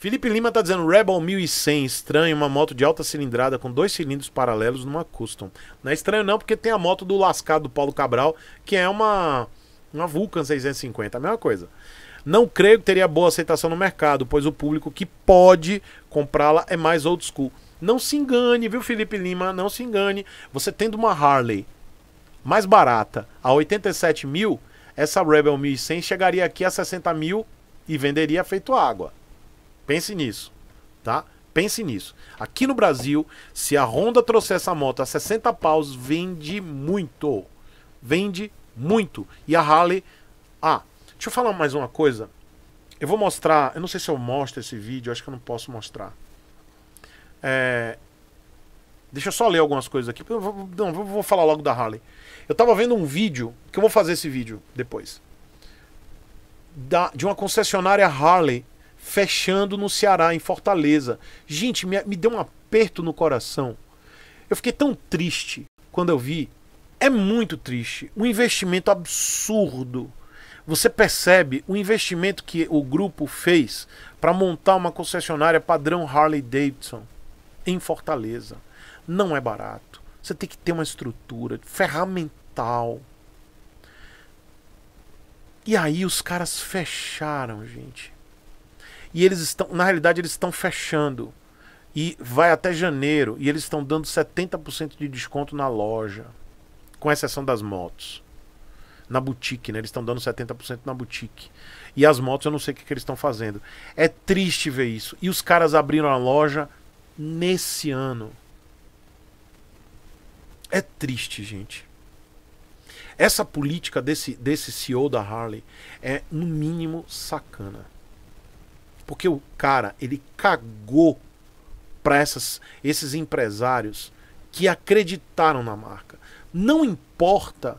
Felipe Lima tá dizendo Rebel 1100, estranho, uma moto de alta cilindrada com dois cilindros paralelos numa custom. Não é estranho não, porque tem a moto do lascado do Paulo Cabral, que é uma uma Vulcan 650, a mesma coisa. Não creio que teria boa aceitação no mercado, pois o público que pode comprá-la é mais old school. Não se engane, viu, Felipe Lima? Não se engane. Você tendo uma Harley mais barata a 87 mil, essa Rebel 1100 chegaria aqui a 60 mil e venderia feito água. Pense nisso, tá? Pense nisso. Aqui no Brasil, se a Honda trouxer essa moto a 60 paus, vende muito. Vende muito. E a Harley. Ah, deixa eu falar mais uma coisa. Eu vou mostrar. Eu não sei se eu mostro esse vídeo, acho que eu não posso mostrar. É... Deixa eu só ler algumas coisas aqui. não, vou falar logo da Harley. Eu tava vendo um vídeo, que eu vou fazer esse vídeo depois. Da, de uma concessionária Harley fechando no Ceará, em Fortaleza. Gente, me, me deu um aperto no coração. Eu fiquei tão triste quando eu vi. É muito triste. Um investimento absurdo. Você percebe o investimento que o grupo fez para montar uma concessionária padrão Harley Davidson em Fortaleza. Não é barato. Você tem que ter uma estrutura ferramental. E aí os caras fecharam, gente. E eles estão, na realidade, eles estão fechando. E vai até janeiro. E eles estão dando 70% de desconto na loja. Com exceção das motos. Na boutique, né? Eles estão dando 70% na boutique. E as motos, eu não sei o que, que eles estão fazendo. É triste ver isso. E os caras abriram a loja nesse ano. É triste, gente. Essa política desse, desse CEO da Harley é, no mínimo, sacana. Porque o cara, ele cagou para esses empresários que acreditaram na marca. Não importa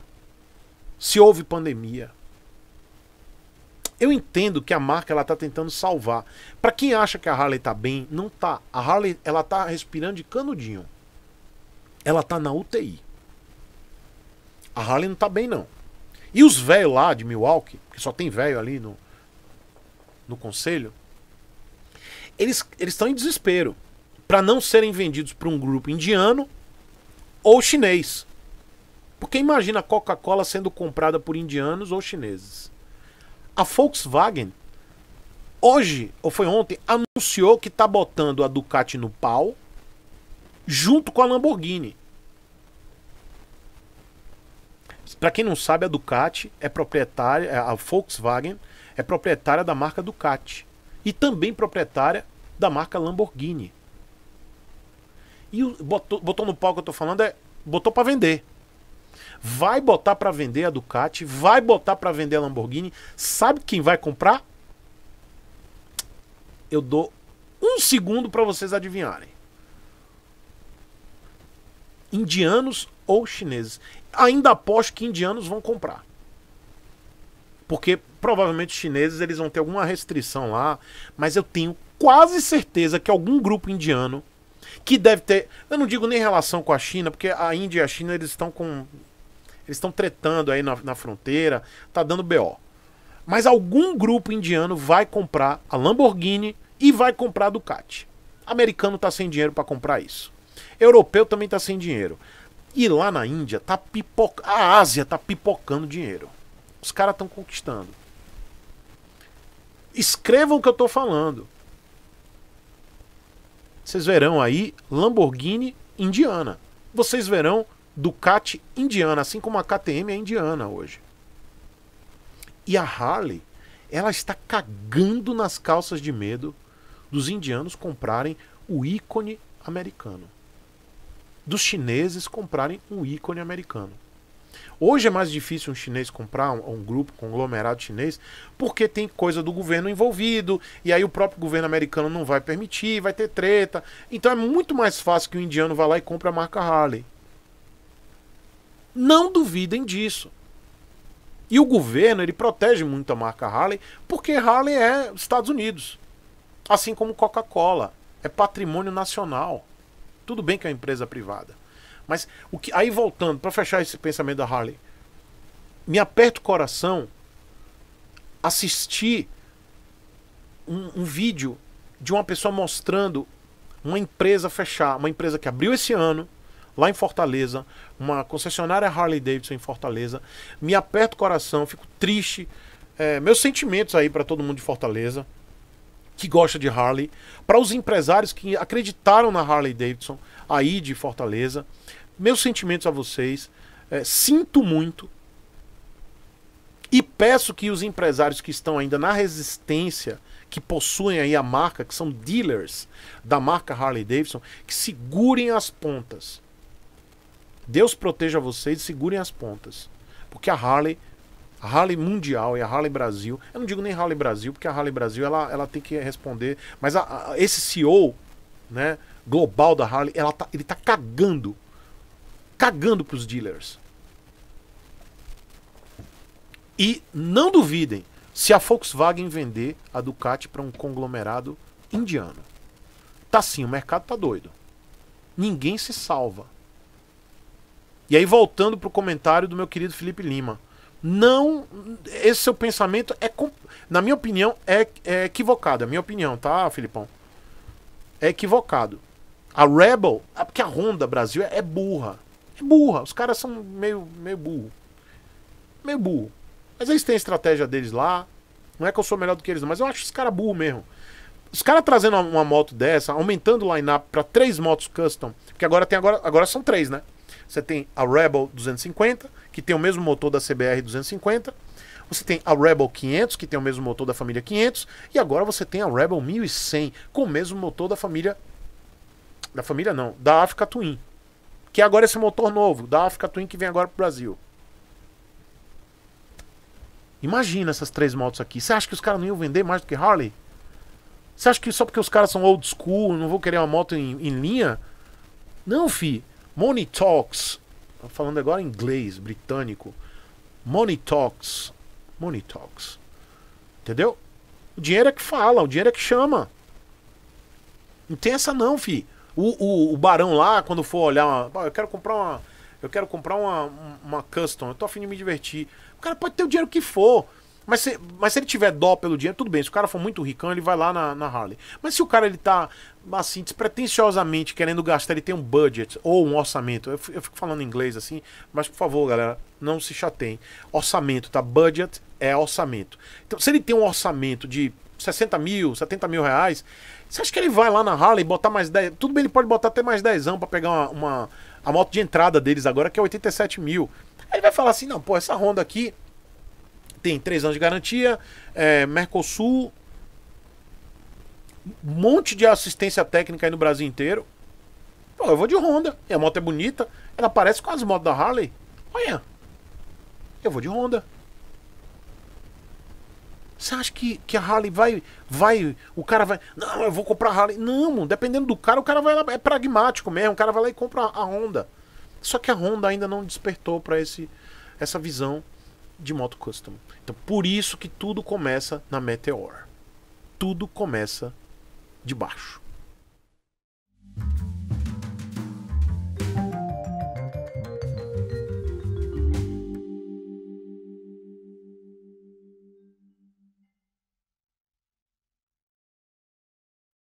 se houve pandemia. Eu entendo que a marca ela tá tentando salvar. Para quem acha que a Harley tá bem, não tá. A Harley ela tá respirando de canudinho. Ela tá na UTI. A Harley não tá bem não. E os velhos lá de Milwaukee, que só tem velho ali no no conselho, eles estão em desespero para não serem vendidos para um grupo indiano ou chinês. Porque imagina a Coca-Cola sendo comprada por indianos ou chineses. A Volkswagen, hoje, ou foi ontem, anunciou que está botando a Ducati no pau junto com a Lamborghini. Para quem não sabe, a Ducati é proprietária, a Volkswagen é proprietária da marca Ducati e também proprietária da marca Lamborghini. E botou, botou no pau que eu estou falando é botou para vender. Vai botar para vender a Ducati, vai botar para vender a Lamborghini. Sabe quem vai comprar? Eu dou um segundo para vocês adivinharem. Indianos ou chineses. Ainda aposto que indianos vão comprar. Porque provavelmente os chineses eles vão ter alguma restrição lá, mas eu tenho quase certeza que algum grupo indiano que deve ter, eu não digo nem relação com a China, porque a Índia e a China eles estão com eles estão tretando aí na, na fronteira, tá dando BO. Mas algum grupo indiano vai comprar a Lamborghini e vai comprar a Ducati. Americano tá sem dinheiro para comprar isso. Europeu também tá sem dinheiro. E lá na Índia tá pipoca, a Ásia tá pipocando dinheiro. Os caras estão conquistando. Escrevam o que eu estou falando. Vocês verão aí Lamborghini indiana. Vocês verão Ducati indiana, assim como a KTM é indiana hoje. E a Harley, ela está cagando nas calças de medo dos indianos comprarem o ícone americano. Dos chineses comprarem um ícone americano. Hoje é mais difícil um chinês comprar, um, um grupo conglomerado chinês, porque tem coisa do governo envolvido, e aí o próprio governo americano não vai permitir, vai ter treta. Então é muito mais fácil que o indiano vá lá e compre a marca Harley. Não duvidem disso. E o governo, ele protege muito a marca Harley, porque Harley é Estados Unidos. Assim como Coca-Cola, é patrimônio nacional. Tudo bem que é uma empresa privada. Mas o que aí voltando para fechar esse pensamento da Harley, me aperta o coração assistir um, um vídeo de uma pessoa mostrando uma empresa fechar, uma empresa que abriu esse ano lá em Fortaleza, uma concessionária Harley Davidson em Fortaleza. Me aperta o coração, fico triste. É, meus sentimentos aí para todo mundo de Fortaleza que gosta de Harley, para os empresários que acreditaram na Harley Davidson aí de Fortaleza, meus sentimentos a vocês. É, sinto muito. E peço que os empresários que estão ainda na resistência, que possuem aí a marca, que são dealers da marca Harley Davidson, que segurem as pontas. Deus proteja vocês e segurem as pontas. Porque a Harley, a Harley Mundial e a Harley Brasil, eu não digo nem Harley Brasil, porque a Harley Brasil ela, ela tem que responder, mas a, a, esse CEO né, global da Harley, ela tá, ele tá cagando cagando para os dealers. E não duvidem se a Volkswagen vender a Ducati para um conglomerado indiano. Tá sim, o mercado tá doido. Ninguém se salva. E aí voltando pro comentário do meu querido Felipe Lima, não esse seu pensamento é na minha opinião é, é equivocado, é minha opinião, tá, Filipão? É equivocado. A Rebel, é porque a Honda Brasil é, é burra gente burra. Os caras são meio, meio burro. Meio burro. Mas eles têm a estratégia deles lá. Não é que eu sou melhor do que eles, não, mas eu acho os caras burro mesmo. Os caras trazendo uma, uma, moto dessa, aumentando o line-up pra três motos custom, que agora tem agora, agora são três, né? Você tem a Rebel 250, que tem o mesmo motor da CBR 250. Você tem a Rebel 500, que tem o mesmo motor da família 500, e agora você tem a Rebel 1100, com o mesmo motor da família da família não, da Africa Twin. Que agora é esse motor novo, da Africa Twin, que vem agora pro Brasil. Imagina essas três motos aqui. Você acha que os caras não iam vender mais do que Harley? Você acha que só porque os caras são old school, não vou querer uma moto em, em linha? Não, fi. Money Talks. Tô falando agora em inglês, britânico. Money Talks. Money Talks. Entendeu? O dinheiro é que fala, o dinheiro é que chama. Não tem essa não, fi. O, o, o barão lá, quando for olhar, uma, eu quero comprar uma. Eu quero comprar uma, uma custom, eu tô afim de me divertir. O cara pode ter o dinheiro que for. Mas se, mas se ele tiver dó pelo dinheiro, tudo bem. Se o cara for muito ricão, ele vai lá na, na Harley. Mas se o cara ele tá, assim, despretensiosamente querendo gastar, ele tem um budget ou um orçamento. Eu, eu fico falando inglês assim, mas por favor, galera, não se chateiem. Orçamento, tá? Budget é orçamento. Então, se ele tem um orçamento de 60 mil, 70 mil reais. Você acha que ele vai lá na Harley botar mais 10? Tudo bem, ele pode botar até mais 10 para pegar uma, uma, a moto de entrada deles agora, que é 87 mil. Aí ele vai falar assim: não, pô, essa Honda aqui tem 3 anos de garantia, é, Mercosul, um monte de assistência técnica aí no Brasil inteiro. Pô, eu vou de Honda, e a moto é bonita, ela parece com as motos da Harley. Olha, eu vou de Honda. Você acha que, que a Harley vai, vai, o cara vai, não, eu vou comprar a Harley. Não, dependendo do cara, o cara vai lá, é pragmático mesmo, o cara vai lá e compra a Honda. Só que a Honda ainda não despertou para esse essa visão de moto custom. Então, por isso que tudo começa na Meteor. Tudo começa de baixo.